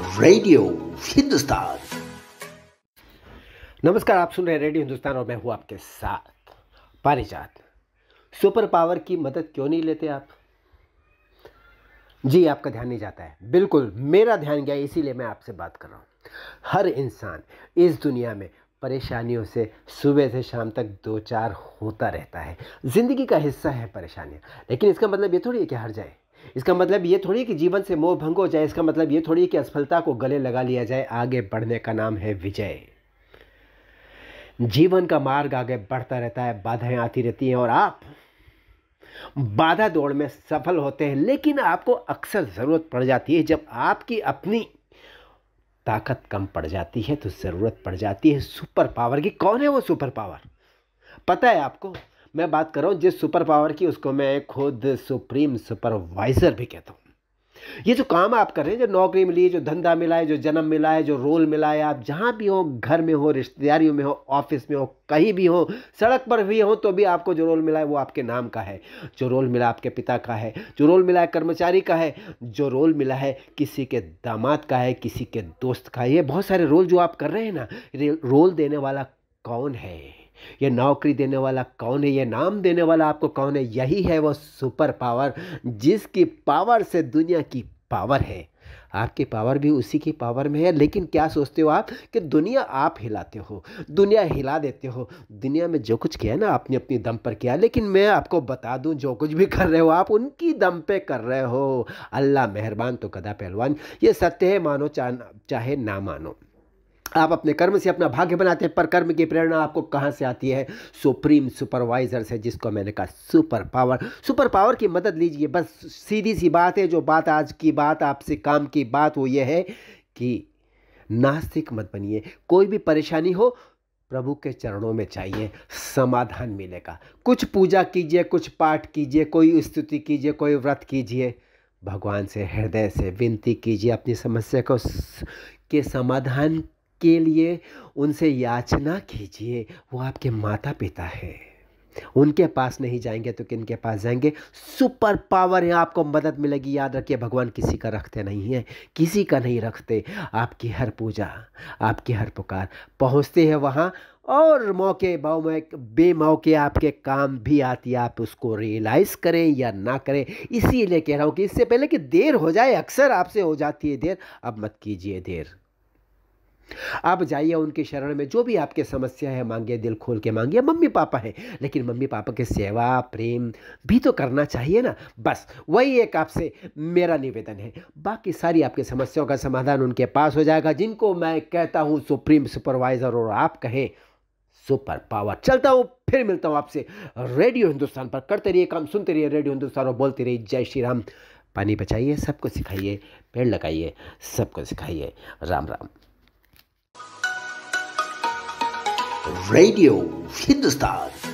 radio Hindustan नमस्कार आप सुन रहे हैं रेडियो हिंदुस्तान और मैं हूं आपके साथ पारिजात सुपर पावर की मदद क्यों नहीं लेते आप जी आपका ध्यान नहीं जाता है बिल्कुल मेरा ध्यान गया इसीलिए मैं आपसे बात कर रहा हूं हर इंसान इस दुनिया में परेशानियों से सुबह से शाम तक दो चार होता रहता है ज़िंदगी का हिस्सा है परेशानियाँ लेकिन इसका मतलब ये थोड़ी है कि हर जाए इसका मतलब ये थोड़ी कि जीवन से मोह भंग हो जाए इसका मतलब ये थोड़ी कि असफलता को गले लगा लिया जाए आगे बढ़ने का नाम है विजय जीवन का मार्ग आगे बढ़ता रहता है बाधाएं आती रहती हैं और आप बाधा दौड़ में सफल होते हैं लेकिन आपको अक्सर ज़रूरत पड़ जाती है जब आपकी अपनी ताकत कम पड़ जाती है तो ज़रूरत पड़ जाती है सुपर पावर की कौन है वो सुपर पावर पता है आपको मैं बात कर रहा हूँ जिस सुपर पावर की उसको मैं खुद सुप्रीम सुपरवाइजर भी कहता हूँ ये जो काम आप कर रहे हैं जो नौकरी मिली जो धंधा मिला है जो जन्म मिला है जो रोल मिला है आप जहाँ भी हो घर में हो रिश्तेदारियों में हो ऑफिस में हो कहीं भी हो सड़क पर भी हो तो भी आपको जो रोल मिला है वो आपके नाम का है जो रोल मिला आपके पिता का है जो रोल मिला है कर्मचारी का है जो रोल मिला है किसी के दामाद का है किसी के दोस्त का है ये बहुत सारे रोल जो आप कर रहे हैं ना रोल देने वाला कौन है ये नौकरी देने वाला कौन है ये नाम देने वाला आपको कौन है यही है वो सुपर पावर जिसकी पावर से दुनिया की पावर है आपकी पावर भी उसी की पावर में है लेकिन क्या सोचते हो आप कि दुनिया आप हिलाते हो दुनिया हिला देते हो दुनिया में जो कुछ किया ना आपने अपनी दम पर किया लेकिन मैं आपको बता दूं जो कुछ भी कर रहे हो आप उनकी दम पे कर रहे हो अल्लाह मेहरबान तो कदा पहलवान ये सत्य है मानो चाहे ना मानो आप अपने कर्म से अपना भाग्य बनाते हैं पर कर्म की प्रेरणा आपको कहाँ से आती है सुप्रीम सुपरवाइजर से जिसको मैंने कहा सुपर पावर सुपर पावर की मदद लीजिए बस सीधी सी बात है जो बात आज की बात आपसे काम की बात वो ये है कि नास्तिक मत बनिए कोई भी परेशानी हो प्रभु के चरणों में चाहिए समाधान मिलेगा कुछ पूजा कीजिए कुछ पाठ कीजिए कोई स्तुति कीजिए कोई व्रत कीजिए भगवान से हृदय से विनती कीजिए अपनी समस्या को के समाधान के लिए उनसे याचना कीजिए वो आपके माता पिता है उनके पास नहीं जाएंगे तो किन के पास जाएंगे सुपर पावर है आपको मदद मिलेगी याद रखिए भगवान किसी का रखते नहीं है किसी का नहीं रखते आपकी हर पूजा आपकी हर पुकार पहुंचते हैं वहाँ और मौके बे बेमौके आपके काम भी आती है आप उसको रियलाइज़ करें या ना करें इसीलिए कह रहा हूँ कि इससे पहले कि देर हो जाए अक्सर आपसे हो जाती है देर अब मत कीजिए देर आप जाइए उनके शरण में जो भी आपके समस्या है मांगिए दिल खोल के मांगिए मम्मी पापा है लेकिन मम्मी पापा की सेवा प्रेम भी तो करना चाहिए ना बस वही एक आपसे मेरा निवेदन है बाकी सारी आपकी समस्याओं का समाधान उनके पास हो जाएगा जिनको मैं कहता हूँ सुप्रीम सुपरवाइज़र और आप कहें सुपर पावर चलता हूँ फिर मिलता हूँ आपसे रेडियो हिंदुस्तान पर करते रहिए काम सुनते रहिए रेडियो हिंदुस्तान और बोलते रहिए जय श्री राम पानी बचाइए सबको सिखाइए पेड़ लगाइए सबको सिखाइए राम राम Radio Hindustan